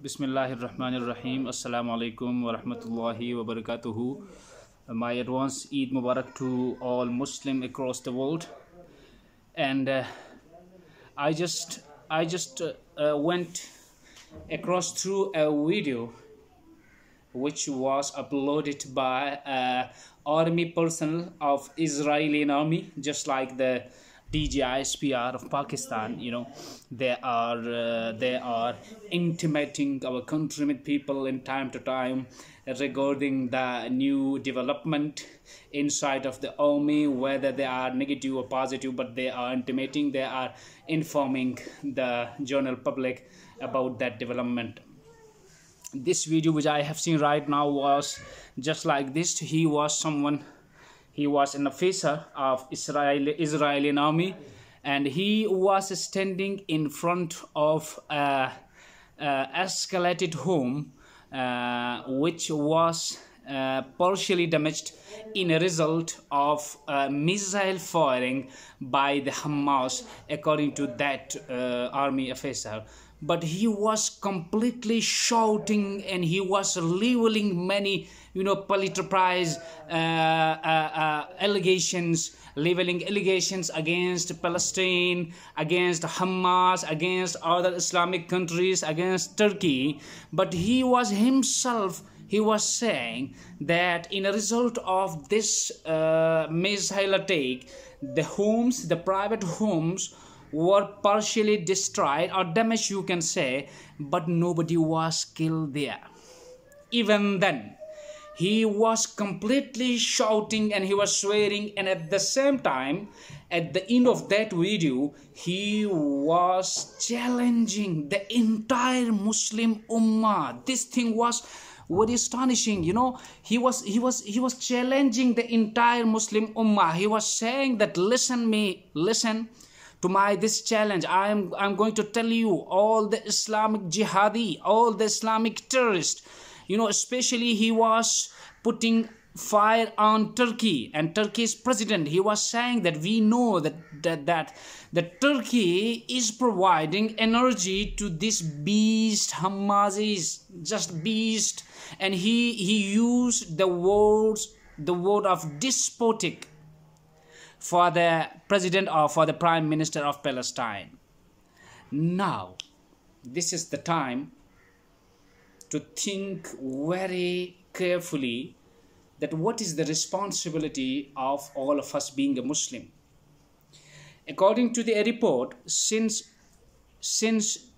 Rahim. Assalamu alaikum wa rahmatullahi wa barakatuhu. My advance Eid Mubarak to all Muslim across the world. And uh, I just I just uh, uh, went across through a video which was uploaded by uh, army personnel of Israeli army just like the DGISPR of Pakistan, you know, they are uh, they are intimating our countrymen people in time to time regarding the new development inside of the army, whether they are negative or positive, but they are intimating, they are informing the general public about that development this video which i have seen right now was just like this he was someone he was an officer of Israeli Israeli army, and he was standing in front of a, a escalated home, uh, which was uh, partially damaged in a result of uh, missile firing by the Hamas, according to that uh, army officer but he was completely shouting and he was leveling many you know pulitzer prize uh, uh, uh, allegations leveling allegations against palestine against hamas against other islamic countries against turkey but he was himself he was saying that in a result of this uh, missile attack the homes the private homes were partially destroyed or damaged, you can say, but nobody was killed there. Even then, he was completely shouting and he was swearing, and at the same time, at the end of that video, he was challenging the entire Muslim Ummah. This thing was very astonishing you know he was he was he was challenging the entire muslim ummah he was saying that listen me listen to my this challenge i am i'm going to tell you all the islamic jihadi all the islamic terrorist you know especially he was putting fire on turkey and turkey's president he was saying that we know that that that, that turkey is providing energy to this beast Hamas is just beast and he he used the words the word of despotic for the president or for the prime minister of Palestine. Now, this is the time to think very carefully that what is the responsibility of all of us being a Muslim. According to the report, since since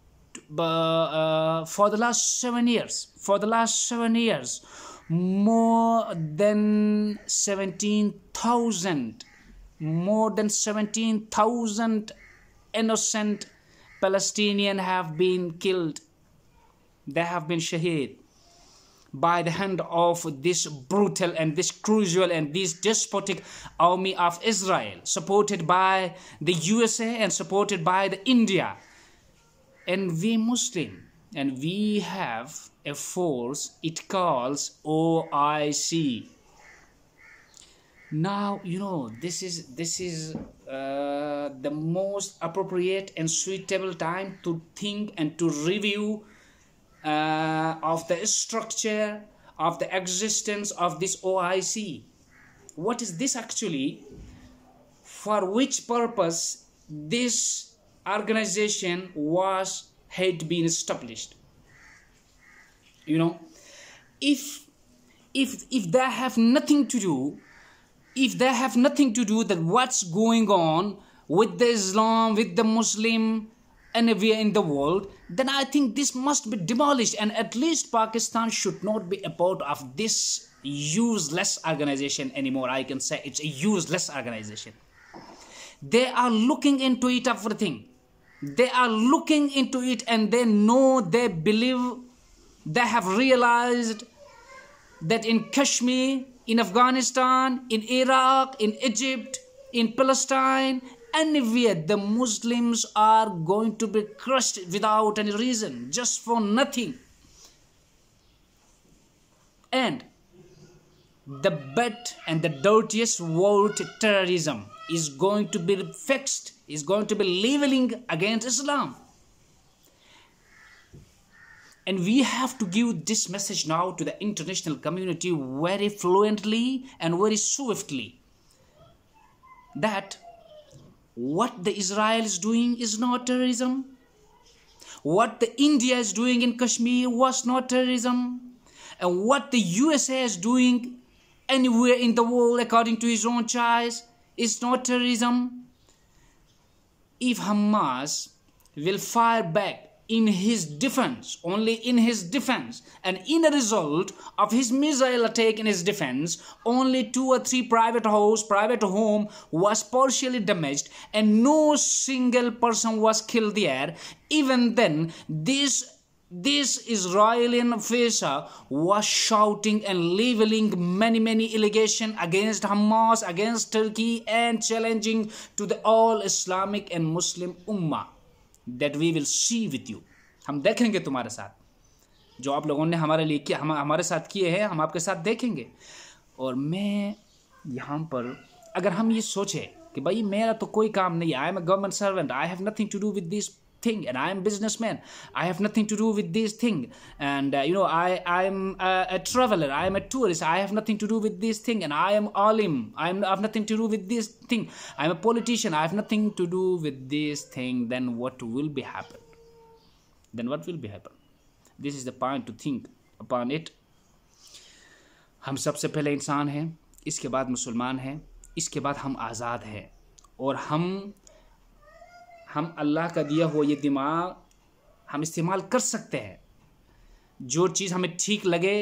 uh, uh for the last seven years, for the last seven years, more than 17,000 more than 17,000 innocent Palestinian have been killed. They have been shaheed by the hand of this brutal and this cruel and this despotic army of Israel, supported by the USA and supported by the India. And we Muslim, and we have a force it calls OIC, now you know this is this is uh, the most appropriate and suitable time to think and to review uh, of the structure of the existence of this OIC what is this actually for which purpose this organization was had been established you know if if if they have nothing to do if they have nothing to do that what's going on with the Islam, with the Muslim, anywhere in the world, then I think this must be demolished and at least Pakistan should not be a part of this useless organization anymore. I can say it's a useless organization. They are looking into it everything. They are looking into it and they know, they believe, they have realized that in Kashmir in Afghanistan, in Iraq, in Egypt, in Palestine, anywhere the Muslims are going to be crushed without any reason, just for nothing. And the bad and the dirtiest world terrorism is going to be fixed, is going to be leveling against Islam. And we have to give this message now to the international community very fluently and very swiftly that what the Israel is doing is not terrorism. What the India is doing in Kashmir was not terrorism. And what the USA is doing anywhere in the world according to his own choice is not terrorism. If Hamas will fire back in his defense, only in his defense. And in a result of his missile attack in his defense, only two or three private house, private home was partially damaged and no single person was killed there. Even then, this this Israeli officer was shouting and leveling many, many allegations against Hamas, against Turkey, and challenging to the all Islamic and Muslim Ummah. That we will see with you हम देखेंगे तुम्हारे साथ जो आप लोगों ने हमारे लिए किया हम हमारे साथ किए हैं हम आपके साथ देखेंगे और मैं यहाँ पर अगर हम ये सोचें कि भाई मेरा तो कोई काम नहीं I am a government servant I have nothing to do with this thing and i am businessman i have nothing to do with this thing and uh, you know i i'm a, a, traveler i am a tourist i have nothing to do with this thing and i am alim i am I have nothing to do with this thing i am a politician i have nothing to do with this thing then what will be happen then what will be happen this is the point to think upon it हम सबसे पहले इंसान हैं इसके बाद मुसलमान हैं इसके बाद हम आज़ाद हैं और हम हम अल्लाह का दिया हुआ ये दिमाग हम इस्तेमाल कर सकते हैं जो चीज़ हमें ठीक लगे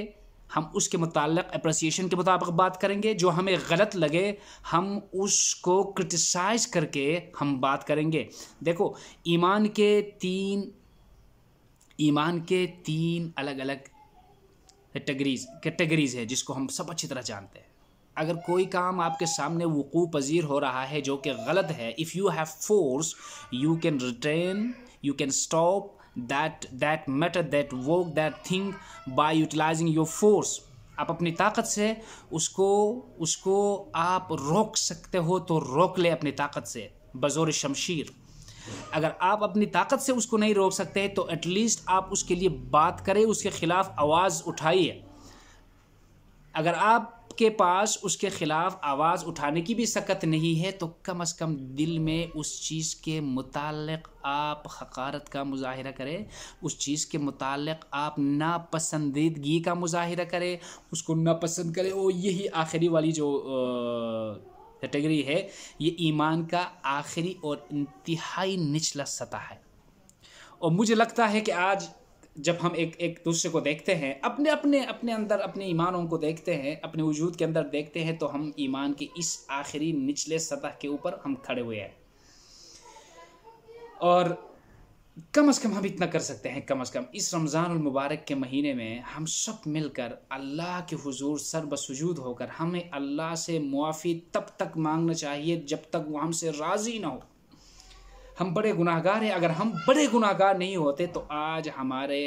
हम उसके मतलब अप्रिसिएशन के मुताबिक बात करेंगे जो हमें गलत लगे हम उसको क्रिटिसाइज करके हम बात करेंगे देखो ईमान के तीन ईमान के तीन अलग अलग कैटेगरीज कैटेगरीज है जिसको हम सब अच्छी तरह जानते हैं अगर कोई काम आपके सामने वकू पजीर हो रहा है जो कि गलत है if you have force you can retain you can stop that that matter that work that thing by utilising your force आप अपनी ताकत से उसको उसको आप रोक सकते हो तो रोक ले अपनी ताकत से बज़ोर शमशीर अगर आप अपनी ताकत से उसको नहीं रोक सकते तो एटलीस्ट आप उसके लिए बात करें उसके ख़िलाफ़ आवाज़ उठाइए अगर आप के पास उसके ख़िलाफ़ आवाज़ उठाने की भी सकत नहीं है तो कम अज़ कम दिल में उस चीज़ के मुतालिक आप हकारत का मुजाहरा करें उस चीज़ के मुतालिक आप नापसंदीदगी का मुजाहरा करें उसको नापसंद करें और यही आखिरी वाली जो कैटेगरी है ये ईमान का आखिरी और इंतहाई निचला सतह है और मुझे लगता है कि आज जब हम एक एक दूसरे को देखते हैं अपने अपने अपने अंदर अपने ईमानों को देखते हैं अपने वजूद के अंदर देखते हैं तो हम ईमान के इस आखिरी निचले सतह के ऊपर हम खड़े हुए हैं और कम अज़ कम हम इतना कर सकते हैं कम अज़ कम इस रमज़ान मुबारक के महीने में हम सब मिलकर अल्लाह के हुजूर सरबसजूद होकर हमें अल्लाह से मुआफ़ी तब तक मांगना चाहिए जब तक वो हमसे राज़ी ना हो हम बड़े गुनाहगार हैं अगर हम बड़े गुनाहगार नहीं होते तो आज हमारे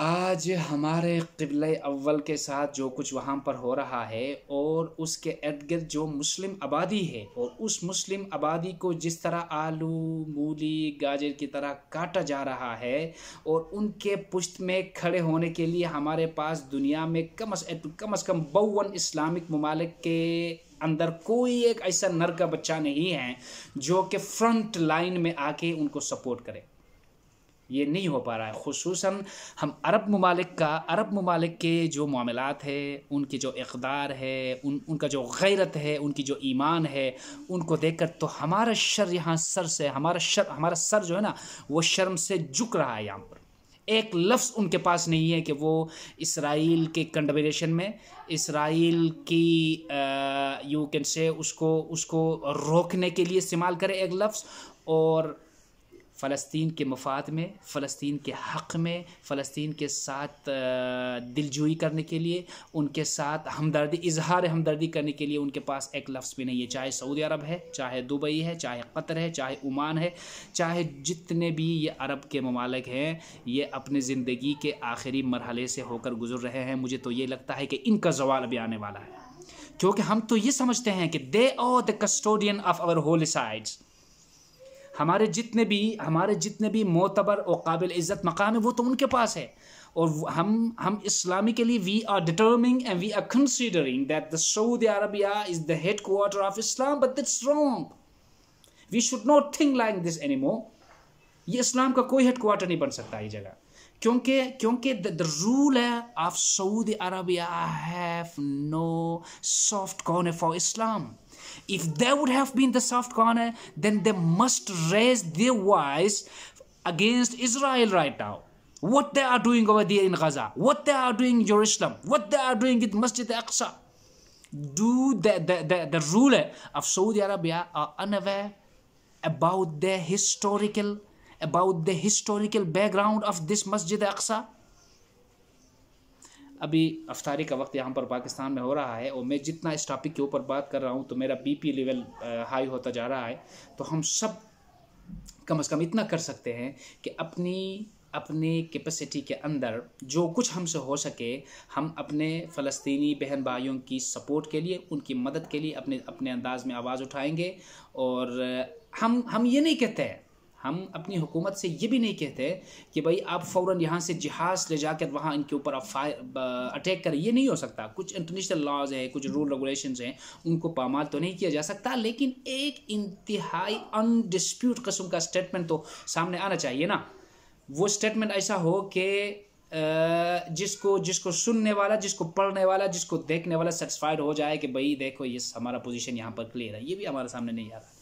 आज हमारे कबल अव्वल के साथ जो कुछ वहाँ पर हो रहा है और उसके इर्द गिर्द जो मुस्लिम आबादी है और उस मुस्लिम आबादी को जिस तरह आलू मूली गाजर की तरह काटा जा रहा है और उनके पुश्त में खड़े होने के लिए हमारे पास दुनिया में कम अज कम अज़ कम बावन इस्लामिक ममालिक के अंदर कोई एक ऐसा नर का बच्चा नहीं है जो कि फ्रंट लाइन में आके उनको सपोर्ट करे ये नहीं हो पा रहा है खसूस हम अरब ममालिक का अरब ममालिक के जो मामलात है उनकी जो इकदार है उन उनका जो गैरत है उनकी जो ईमान है उनको देख कर तो हमारा शर यहाँ सर से हमारा शर हमारा सर जो है ना वो शर्म से झुक रहा है यहाँ पर एक लफ्स उनके पास नहीं है कि वो इसराइल के कंडमिनेशन में इसराइल की यू कैन से उसको उसको रोकने के लिए इस्तेमाल करें एक लफ्स और फ़लस्तीन के मफाद में फ़लस्तीन के हक़ में फ़लस्तीन के साथ दिलजोई करने के लिए उनके साथ हमदर्दी इजहार हमदर्दी करने के लिए उनके पास एक लफ्ज़ भी नहीं है चाहे सऊदी अरब है चाहे दुबई है चाहे कतर है चाहे ओमान है चाहे जितने भी ये अरब के ममालक हैं ये अपने ज़िंदगी के आखिरी मरहले से होकर गुजर रहे हैं मुझे तो ये लगता है कि इनका जवाल अभी आने वाला है क्योंकि हम तो ये समझते हैं कि they are the custodian of our holy sites हमारे जितने भी हमारे जितने भी मोतबर और काबिल इज़्ज़त मकाम है वो तो उनके पास है और हम हम इस्लामी के लिए we are determining and we are considering that the Saudi Arabia is the headquarter of Islam but that's wrong we should not think like this anymore ये इस्लाम का कोई हेड क्वार्टर नहीं बन सकता ये जगह क्योंकि क्योंकि द रूल है of Saudi Arabia have no soft corner for Islam If they would have been the soft corner, then they must raise their voice against Israel right now. What they are doing over there in Gaza, what they are doing in Jerusalem, what they are doing in Masjid Aqsa. Do the, the, the, the ruler of Saudi Arabia are unaware about the historical about the historical background of this Masjid Aqsa? अभी अफ्तारी का वक्त यहाँ पर पाकिस्तान में हो रहा है और मैं जितना इस टॉपिक के ऊपर बात कर रहा हूँ तो मेरा पी लेवल हाई होता जा रहा है तो हम सब कम अज़ कम इतना कर सकते हैं कि अपनी अपने कैपेसिटी के अंदर जो कुछ हमसे हो सके हम अपने फ़लस्तीनी बहन भाइयों की सपोर्ट के लिए उनकी मदद के लिए अपने अपने अंदाज़ में आवाज़ उठाएंगे और हम हम ये नहीं कहते हैं हम अपनी हुकूमत से ये भी नहीं कहते कि भाई आप फ़ौर यहाँ से जहाज़ ले जाकर वहाँ इनके ऊपर आप फायर अटैक करें ये नहीं हो सकता कुछ इंटरनेशनल लॉज हैं कुछ रूल रेगुलेशन हैं उनको पामाल तो नहीं किया जा सकता लेकिन एक इंतहाई अनडिस्प्यूट कस्म का स्टेटमेंट तो सामने आना चाहिए ना वो स्टेटमेंट ऐसा हो कि जिसको जिसको सुनने वाला जिसको पढ़ने वाला जिसको देखने वाला सेटिस्फाइड हो जाए कि भाई देखो ये हमारा पोजीशन यहाँ पर क्लियर है ये भी हमारे सामने नहीं आ रहा